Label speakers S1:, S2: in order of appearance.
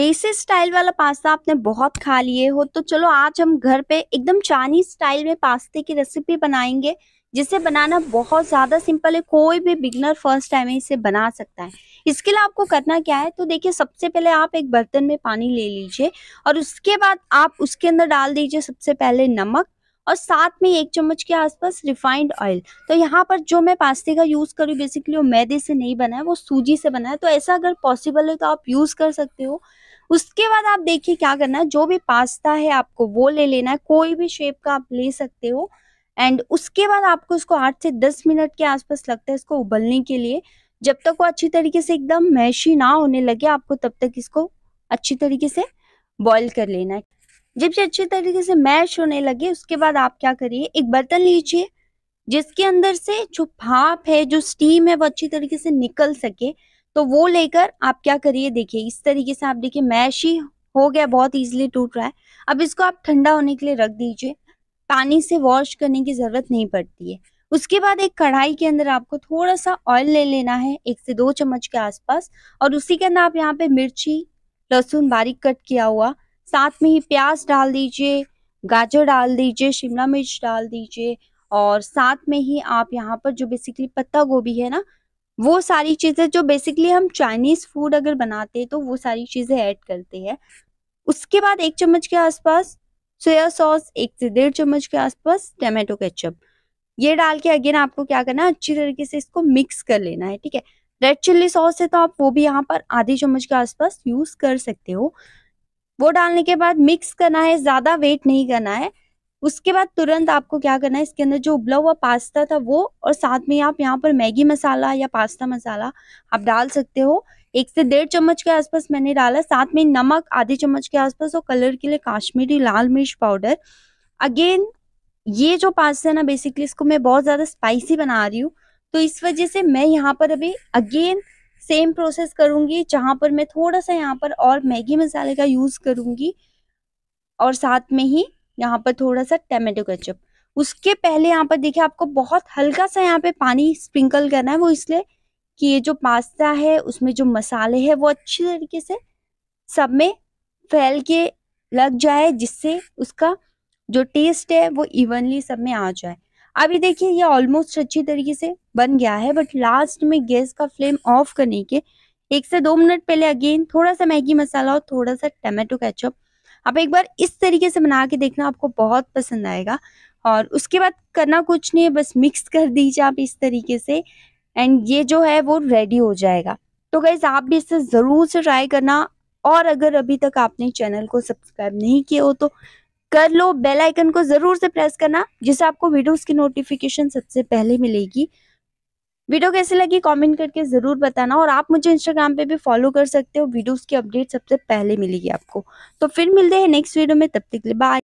S1: देसी स्टाइल वाला पास्ता आपने बहुत खा लिए हो तो चलो आज हम घर पे एकदम चाइनीज स्टाइल में पास्ते की रेसिपी बनाएंगे जिसे बनाना बहुत ज़्यादा सिंपल है कोई भी बिगनर फर्स्ट टाइम इसे बना सकता है इसके लिए आपको करना क्या है तो देखिए सबसे पहले आप एक बर्तन में पानी ले लीजिए और उसके बाद आप उसके अंदर डाल दीजिए सबसे पहले नमक और साथ में एक चम्मच के आसपास रिफाइंड ऑयल तो यहाँ पर जो मैं पास्ते का यूज़ करूँ बेसिकली वो मैदे से नहीं बना है वो सूजी से बना है तो ऐसा अगर पॉसिबल है तो आप यूज़ कर सकते हो उसके बाद आप देखिए क्या करना है जो भी पास्ता है आपको वो ले लेना है कोई भी शेप का आप ले सकते हो एंड उसके बाद आपको इसको आठ से दस मिनट के आसपास लगता है इसको उबलने के लिए जब तक वो अच्छी तरीके से एकदम मैशी ना होने लगे आपको तब तक इसको अच्छी तरीके से बॉईल कर लेना है जब से अच्छी तरीके से मैश होने लगे उसके बाद आप क्या करिए एक बर्तन लीजिए जिसके अंदर से जो भाप है जो स्टीम है वो अच्छी तरीके से निकल सके तो वो लेकर आप क्या करिए देखिए इस तरीके से आप देखिए मैश ही हो गया बहुत इजीली टूट रहा है अब इसको आप ठंडा होने के लिए रख दीजिए पानी से वॉश करने की ज़रूरत नहीं पड़ती है उसके बाद एक कढ़ाई के अंदर आपको थोड़ा सा ऑयल ले लेना है एक से दो चम्मच के आसपास और उसी के अंदर आप यहाँ पे मिर्ची लहसुन बारीक कट किया हुआ साथ में ही प्याज डाल दीजिए गाजर डाल दीजिए शिमला मिर्च डाल दीजिए और साथ में ही आप यहाँ पर जो बेसिकली पत्ता गोभी है ना वो सारी चीज़ें जो बेसिकली हम चाइनीज़ फूड अगर बनाते हैं तो वो सारी चीज़ें ऐड करते हैं उसके बाद एक चम्मच के आसपास सोया सॉस एक से डेढ़ चम्मच के आसपास टमाटो केचप ये डाल के अगेन आपको क्या करना है अच्छी तरीके से इसको मिक्स कर लेना है ठीक है रेड चिल्ली सॉस है तो आप वो भी यहाँ पर आधी चम्मच के आसपास यूज कर सकते हो वो डालने के बाद मिक्स करना है ज्यादा वेट नहीं करना है उसके बाद तुरंत आपको क्या करना है इसके अंदर जो उबला हुआ पास्ता था वो और साथ में आप यहाँ पर मैगी मसाला या पास्ता मसाला आप डाल सकते हो एक से डेढ़ चम्मच के आसपास मैंने डाला साथ में नमक आधे चम्मच के आसपास और कलर के लिए काश्मीरी लाल मिर्च पाउडर अगेन ये जो पास्ता है ना बेसिकली इसको मैं बहुत ज़्यादा स्पाइसी बना रही हूँ तो इस वजह से मैं यहाँ पर अभी अगेन सेम प्रोसेस करूंगी जहां पर मैं थोड़ा सा यहाँ पर और मैगी मसाले का यूज़ करूंगी और साथ में ही यहाँ पर थोड़ा सा टमेटो केचप उसके पहले यहाँ पर देखिए आपको बहुत हल्का सा यहाँ पे पानी स्प्रिंकल करना है वो इसलिए कि ये जो पास्ता है उसमें जो मसाले हैं वो अच्छी तरीके से सब में फैल के लग जाए जिससे उसका जो टेस्ट है वो इवनली सब में आ जाए अभी देखिए ये ऑलमोस्ट अच्छी तरीके से बन गया है बट लास्ट में गैस का फ्लेम ऑफ करने के एक से दो मिनट पहले अगेन थोड़ा सा मैगी मसाला और थोड़ा सा टमेटो केचप आप एक बार इस तरीके से बना के देखना आपको बहुत पसंद आएगा और उसके बाद करना कुछ नहीं है बस मिक्स कर दीजिए आप इस तरीके से एंड ये जो है वो रेडी हो जाएगा तो गैस आप भी इसे ज़रूर से ट्राई करना और अगर अभी तक आपने चैनल को सब्सक्राइब नहीं किया हो तो कर लो बेल आइकन को ज़रूर से प्रेस करना जिससे आपको वीडियोस की नोटिफिकेशन सबसे पहले मिलेगी वीडियो कैसे लगी कमेंट करके ज़रूर बताना और आप मुझे इंस्टाग्राम पे भी फॉलो कर सकते हो वीडियोस की अपडेट सबसे पहले मिलेगी आपको तो फिर मिलते हैं नेक्स्ट वीडियो में तब तक के लिए बाय